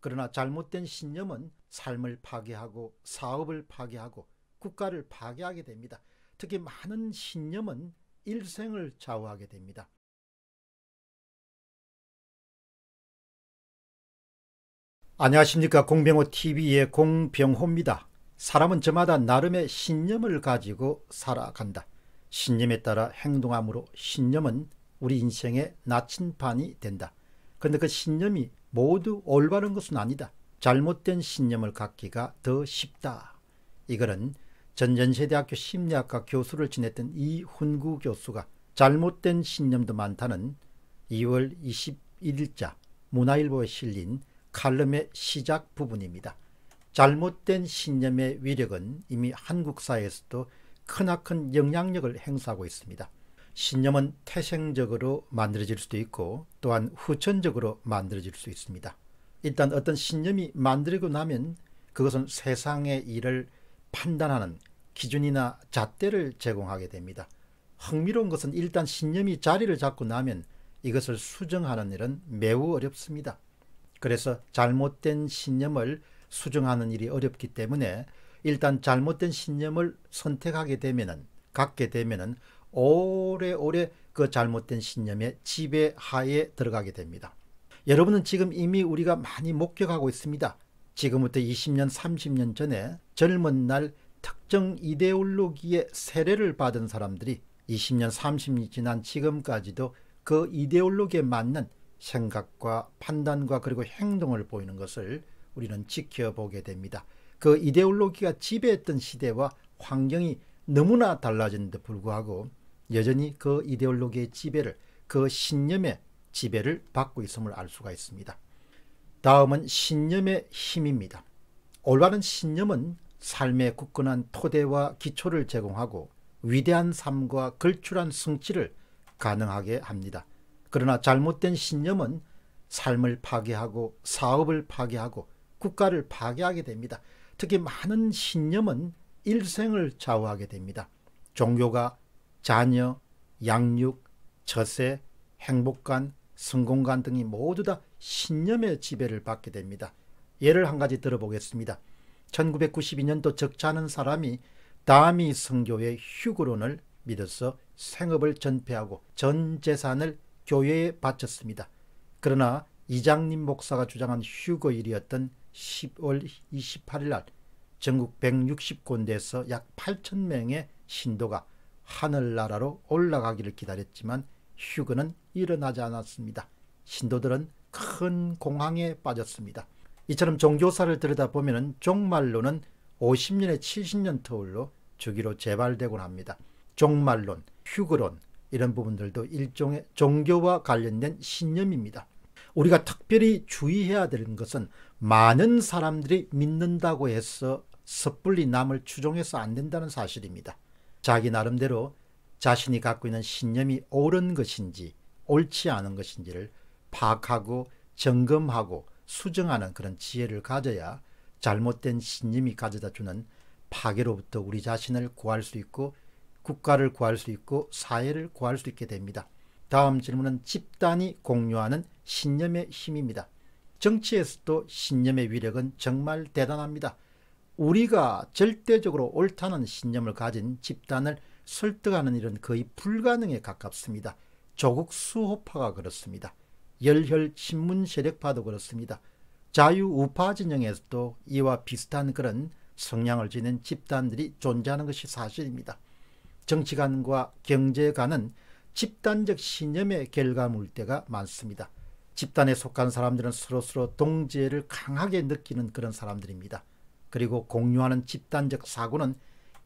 그러나 잘못된 신념은 삶을 파괴하고 사업을 파괴하고 국가를 파괴하게 됩니다. 특히 많은 신념은 일생을 좌우하게 됩니다. 안녕하십니까 공병호 TV의 공병호입니다. 사람은 저마다 나름의 신념을 가지고 살아간다. 신념에 따라 행동함으로 신념은 우리 인생의 나침반이 된다. 그런데 그 신념이 모두 올바른 것은 아니다. 잘못된 신념을 갖기가 더 쉽다. 이거는 전전세대학교 심리학과 교수를 지냈던 이훈구 교수가 잘못된 신념도 많다는 2월 21일자 문화일보에 실린 칼럼의 시작 부분입니다. 잘못된 신념의 위력은 이미 한국 사회에서도 크나큰 영향력을 행사하고 있습니다. 신념은 태생적으로 만들어질 수도 있고 또한 후천적으로 만들어질 수 있습니다. 일단 어떤 신념이 만들고 나면 그것은 세상의 일을 판단하는 기준이나 잣대를 제공하게 됩니다. 흥미로운 것은 일단 신념이 자리를 잡고 나면 이것을 수정하는 일은 매우 어렵습니다. 그래서 잘못된 신념을 수정하는 일이 어렵기 때문에 일단 잘못된 신념을 선택하게 되면은 갖게 되면은 오래오래 그 잘못된 신념의 지배하에 들어가게 됩니다. 여러분은 지금 이미 우리가 많이 목격하고 있습니다. 지금부터 20년, 30년 전에 젊은 날 특정 이데올로기의 세례를 받은 사람들이 20년, 3 0년 지난 지금까지도 그 이데올로기에 맞는 생각과 판단과 그리고 행동을 보이는 것을 우리는 지켜보게 됩니다. 그 이데올로기가 지배했던 시대와 환경이 너무나 달라진데 불구하고 여전히 그 이데올로기의 지배를 그 신념의 지배를 받고 있음을 알 수가 있습니다. 다음은 신념의 힘입니다. 올바른 신념은 삶의 굳건한 토대와 기초를 제공하고 위대한 삶과 걸출한 성취를 가능하게 합니다. 그러나 잘못된 신념은 삶을 파괴하고 사업을 파괴하고 국가를 파괴하게 됩니다. 특히 많은 신념은 일생을 좌우하게 됩니다. 종교가 자녀, 양육, 젖세, 행복관, 성공관 등이 모두 다 신념의 지배를 받게 됩니다. 예를 한 가지 들어보겠습니다. 1992년도 적지 않은 사람이 다미 성교회 휴그론을 믿어서 생업을 전폐하고 전 재산을 교회에 바쳤습니다. 그러나 이장님 목사가 주장한 휴거일이었던 10월 28일 날 전국 160군데에서 약 8천 명의 신도가 하늘나라로 올라가기를 기다렸지만 휴그는 일어나지 않았습니다. 신도들은 큰 공황에 빠졌습니다. 이처럼 종교사를 들여다보면 종말론은 50년에 70년 터울로 주기로 재발되곤 합니다. 종말론, 휴그론 이런 부분들도 일종의 종교와 관련된 신념입니다. 우리가 특별히 주의해야 되는 것은 많은 사람들이 믿는다고 해서 섣불리 남을 추종해서 안 된다는 사실입니다. 자기 나름대로 자신이 갖고 있는 신념이 옳은 것인지 옳지 않은 것인지를 파악하고 점검하고 수정하는 그런 지혜를 가져야 잘못된 신념이 가져다 주는 파괴로부터 우리 자신을 구할 수 있고 국가를 구할 수 있고 사회를 구할 수 있게 됩니다. 다음 질문은 집단이 공유하는 신념의 힘입니다. 정치에서도 신념의 위력은 정말 대단합니다. 우리가 절대적으로 옳다는 신념을 가진 집단을 설득하는 일은 거의 불가능에 가깝습니다. 조국 수호파가 그렇습니다. 열혈 신문 세력파도 그렇습니다. 자유 우파 진영에서도 이와 비슷한 그런 성향을 지닌 집단들이 존재하는 것이 사실입니다. 정치관과 경제관은 집단적 신념의 결과물 때가 많습니다. 집단에 속한 사람들은 서로서로 동지애를 강하게 느끼는 그런 사람들입니다. 그리고 공유하는 집단적 사고는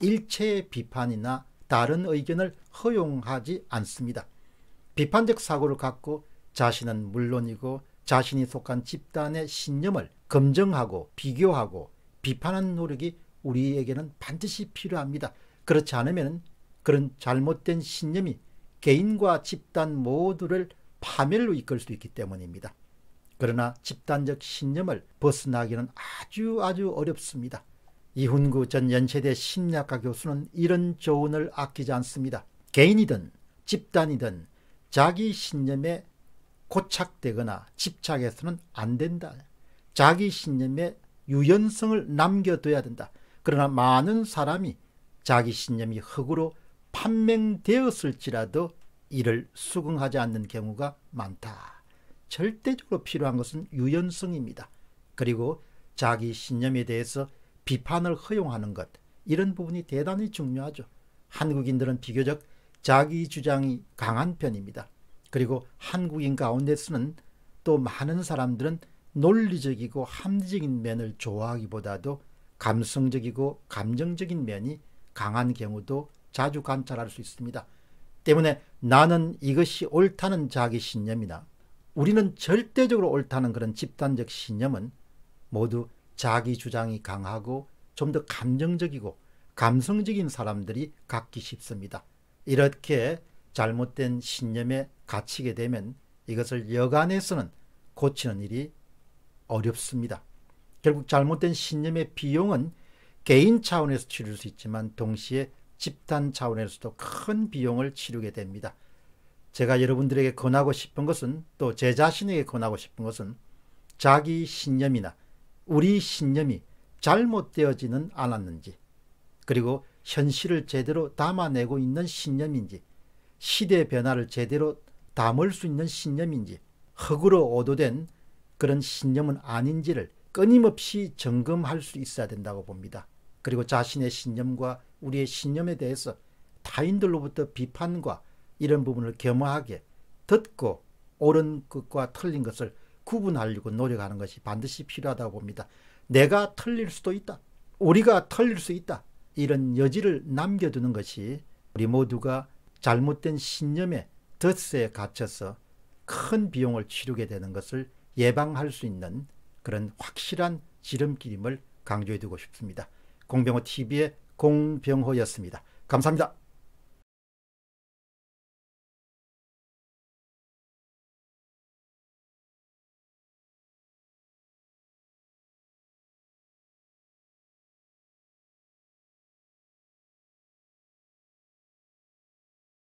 일체의 비판이나 다른 의견을 허용하지 않습니다. 비판적 사고를 갖고 자신은 물론이고 자신이 속한 집단의 신념을 검증하고 비교하고 비판하는 노력이 우리에게는 반드시 필요합니다. 그렇지 않으면 그런 잘못된 신념이 개인과 집단 모두를 파멸로 이끌 수 있기 때문입니다. 그러나 집단적 신념을 벗어나기는 아주 아주 어렵습니다. 이훈구 전 연세대 심리학과 교수는 이런 조언을 아끼지 않습니다. 개인이든 집단이든 자기 신념에 고착되거나 집착해서는 안 된다. 자기 신념에 유연성을 남겨둬야 된다. 그러나 많은 사람이 자기 신념이 흙으로 판명되었을지라도 이를 수긍하지 않는 경우가 많다. 절대적으로 필요한 것은 유연성입니다. 그리고 자기 신념에 대해서 비판을 허용하는 것 이런 부분이 대단히 중요하죠. 한국인들은 비교적 자기 주장이 강한 편입니다. 그리고 한국인 가운데서는 또 많은 사람들은 논리적이고 합리적인 면을 좋아하기보다도 감성적이고 감정적인 면이 강한 경우도 자주 관찰할 수 있습니다. 때문에 나는 이것이 옳다는 자기 신념이나 우리는 절대적으로 옳다는 그런 집단적 신념은 모두 자기 주장이 강하고 좀 더 감정적이고 감성적인 사람들이 갖기 쉽습니다. 이렇게 잘못된 신념에 갇히게 되면 이것을 여간해서는 고치는 일이 어렵습니다. 결국 잘못된 신념의 비용은 개인 차원에서 치를 수 있지만 동시에 집단 차원에서도 큰 비용을 치르게 됩니다. 제가 여러분들에게 권하고 싶은 것은 또 제 자신에게 권하고 싶은 것은 자기 신념이나 우리 신념이 잘못되어지는 않았는지 그리고 현실을 제대로 담아내고 있는 신념인지 시대 변화를 제대로 담을 수 있는 신념인지 흙으로 오도된 그런 신념은 아닌지를 끊임없이 점검할 수 있어야 된다고 봅니다. 그리고 자신의 신념과 우리의 신념에 대해서 타인들로부터 비판과 이런 부분을 겸허하게 듣고 옳은 것과 틀린 것을 구분하려고 노력하는 것이 반드시 필요하다고 봅니다. 내가 틀릴 수도 있다. 우리가 틀릴 수 있다. 이런 여지를 남겨두는 것이 우리 모두가 잘못된 신념의 덫에 갇혀서 큰 비용을 치르게 되는 것을 예방할 수 있는 그런 확실한 지름길임을 강조해 두고 싶습니다. 공병호 TV의 공병호였습니다. 감사합니다.